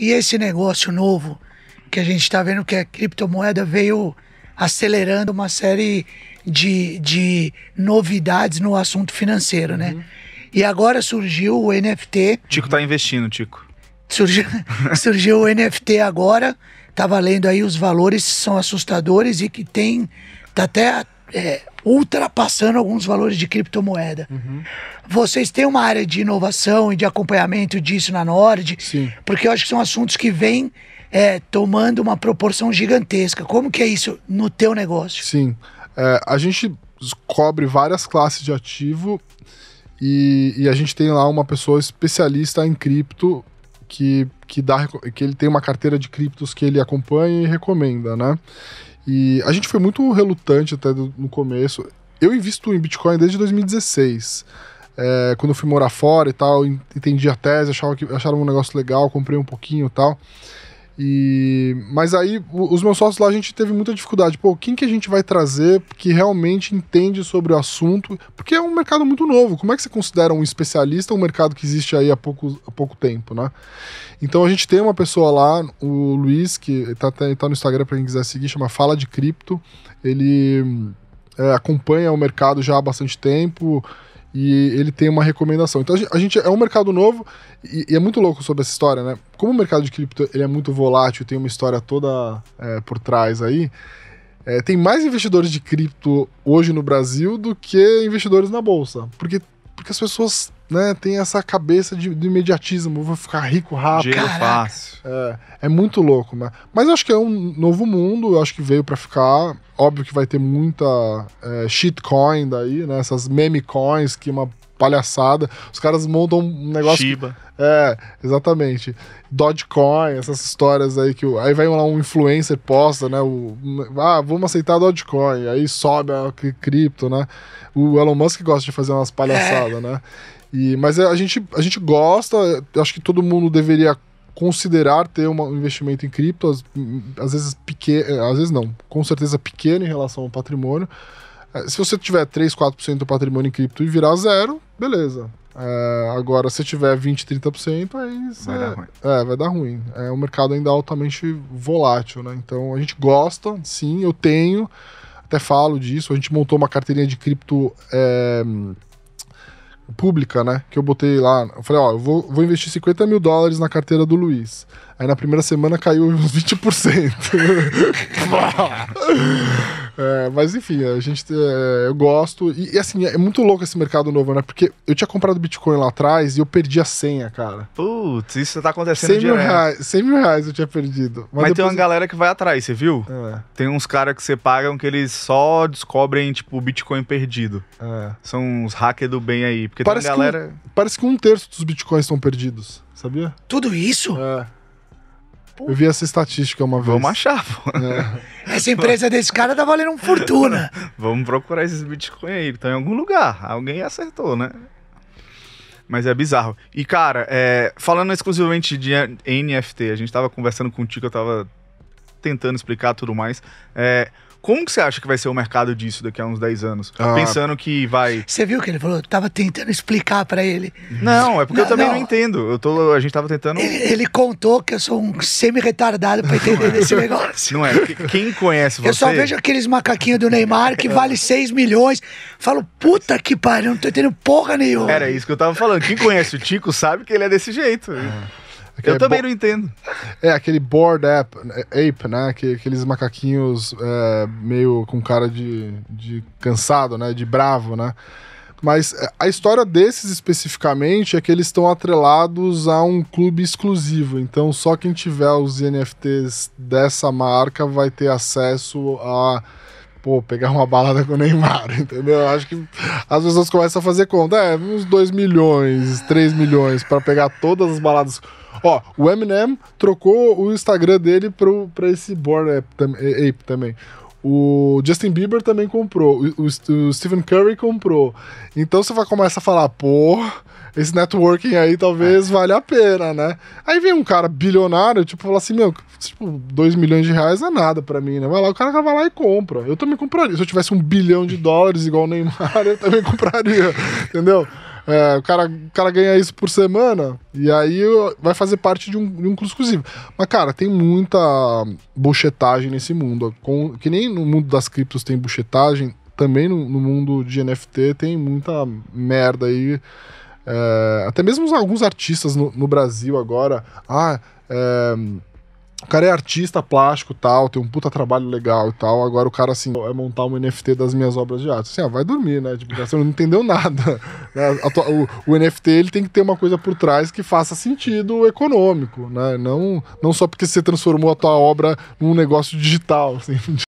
E esse negócio novo que a gente está vendo, que é a criptomoeda, veio acelerando uma série de, de novidades no assunto financeiro, né? Uhum. E agora surgiu o NFT. Tico tá investindo, Tico. Surgiu, surgiu o NFT agora, tá valendo aí os valores são assustadores e que tem tá até é, ultrapassando alguns valores de criptomoeda. Uhum. Vocês têm uma área de inovação e de acompanhamento disso na Nord, Sim. porque eu acho que são assuntos que vêm é, tomando uma proporção gigantesca. Como que é isso no teu negócio? Sim, é, a gente cobre várias classes de ativo e, e a gente tem lá uma pessoa especialista em cripto que, que, dá, que ele tem uma carteira de criptos que ele acompanha e recomenda, né? E a gente foi muito relutante até do, no começo. Eu invisto em Bitcoin desde 2016. É, quando eu fui morar fora e tal, entendi a tese, achava que, acharam um negócio legal, comprei um pouquinho e tal. E, mas aí, os meus sócios lá, a gente teve muita dificuldade. Pô, quem que a gente vai trazer que realmente entende sobre o assunto? Porque é um mercado muito novo. Como é que você considera um especialista um mercado que existe aí há pouco, há pouco tempo, né? Então, a gente tem uma pessoa lá, o Luiz, que tá, tá no Instagram para quem quiser seguir, chama Fala de Cripto. Ele é, acompanha o mercado já há bastante tempo e ele tem uma recomendação. Então a gente é um mercado novo e, e, é muito louco sobre essa história, né? Como o mercado de cripto ele é muito volátil, tem uma história toda é, por trás aí. É, tem mais investidores de cripto hoje no Brasil do que investidores na bolsa, porque porque as pessoas né, têm essa cabeça de, de imediatismo, vou ficar rico rápido. Dinheiro fácil. É, é muito louco, né? Mas acho que é um novo mundo, acho que veio para ficar. Óbvio que vai ter muita é, shitcoin daí, né? Essas meme coins que é uma palhaçada. Os caras montam um negócio. Shiba. Que, é, exatamente. Dogecoin, essas histórias aí que. Aí vai lá um influencer posta, né? O, ah, vamos aceitar Dogecoin. Aí sobe a cripto, né? O Elon Musk gosta de fazer umas palhaçadas, é. né? E, mas a gente, a gente gosta, acho que todo mundo deveria considerar ter um investimento em cripto, às, às vezes pequeno, às vezes não, com certeza pequeno em relação ao patrimônio. É, se você tiver 3, 4% do patrimônio em cripto e virar zero, beleza. É, agora, se tiver 20, 30%, aí cê, vai dar ruim. É, vai dar ruim. É um mercado ainda é altamente volátil, né? Então a gente gosta, sim, eu tenho, até falo disso. A gente montou uma carteirinha de cripto. É, pública, né? Que eu botei lá. Eu falei, ó, eu vou, vou investir 50 mil dólares na carteira do Luiz. Aí na primeira semana caiu uns 20%. É, mas enfim, a gente é, eu gosto. E, e, assim, é muito louco esse mercado novo, né? Porque eu tinha comprado Bitcoin lá atrás e eu perdi a senha, cara. Putz, isso tá acontecendo 100 mil, reais, 100 mil reais eu tinha perdido. Mas, mas tem uma galera que vai atrás, você viu? É. Tem uns caras que você pagam que eles só descobrem, tipo, o Bitcoin perdido. É. São uns hackers do bem aí. Porque parece tem galera. Que um, parece que um terço dos Bitcoins estão perdidos, sabia? Tudo isso? É. Eu vi essa estatística uma vez. Vamos achar, pô. É. Essa empresa desse cara tá valendo uma fortuna. Vamos procurar esses bitcoins aí. Estão em algum lugar. Alguém acertou, né? Mas é bizarro. E, cara, é, falando exclusivamente de NFT, a gente tava conversando contigo, eu tava tentando explicar tudo mais. É, como que você acha que vai ser o mercado disso daqui a uns 10 anos? Ah. Pensando que vai. Você viu que ele falou? Eu tava tentando explicar para ele. Não, é porque não, eu também não. não, entendo. Eu tô, a gente tava tentando. Ele, ele contou que eu sou um semi-retardado para entender é. esse negócio. Não é? Quem conhece você? Eu só vejo aqueles macaquinhos do Neymar que vale 6 milhões. Falo, puta que pariu, não tô entendendo porra nenhuma. Era isso que eu tava falando. Quem conhece o Tico sabe que ele é desse jeito. Ah. Aquele eu também não entendo. É, aquele board ape, ape né? Que, aqueles macaquinhos é, meio com cara de, de cansado, né? De bravo, né? Mas é, a história desses especificamente é que eles estão atrelados a um clube exclusivo. Então só quem tiver os NFTs dessa marca vai ter acesso a pô, pegar uma balada com o Neymar, entendeu? Acho que as pessoas começam a fazer conta, é, uns 2 milhões, 3 milhões para pegar todas as baladas. Ó, o Eminem trocou o Instagram dele pro, pra esse Born Ape, também. O Justin Bieber também comprou. O, o Stephen Curry comprou. Então você vai começar a falar, pô, esse networking aí talvez é. valha a pena, né? Aí vem um cara bilionário, tipo, fala assim, meu, tipo, 2 milhões de reais é nada para mim, né? Vai lá, o cara vai lá e compra. Eu também compraria. Se eu tivesse um bilhão de dólares igual o Neymar, eu também compraria, entendeu? É, o, cara, o cara ganha isso por semana e aí vai fazer parte de um, de um curso exclusivo. Mas, cara, tem muita buchetagem nesse mundo. Com, que nem no mundo das criptos tem buchetagem, também no, no mundo de NFT tem muita merda aí. É, até mesmo alguns artistas no, no Brasil agora. Ah, é, o cara é artista plástico tal, tem um puta trabalho legal e tal. Agora o cara, assim, é montar um NFT das minhas obras de arte. Assim, ah, vai dormir, né? Tipo, você não entendeu nada. Né? O, o, NFT, ele tem que ter uma coisa por trás que faça sentido econômico, né? Não, não só porque você transformou a tua obra num negócio digital, assim.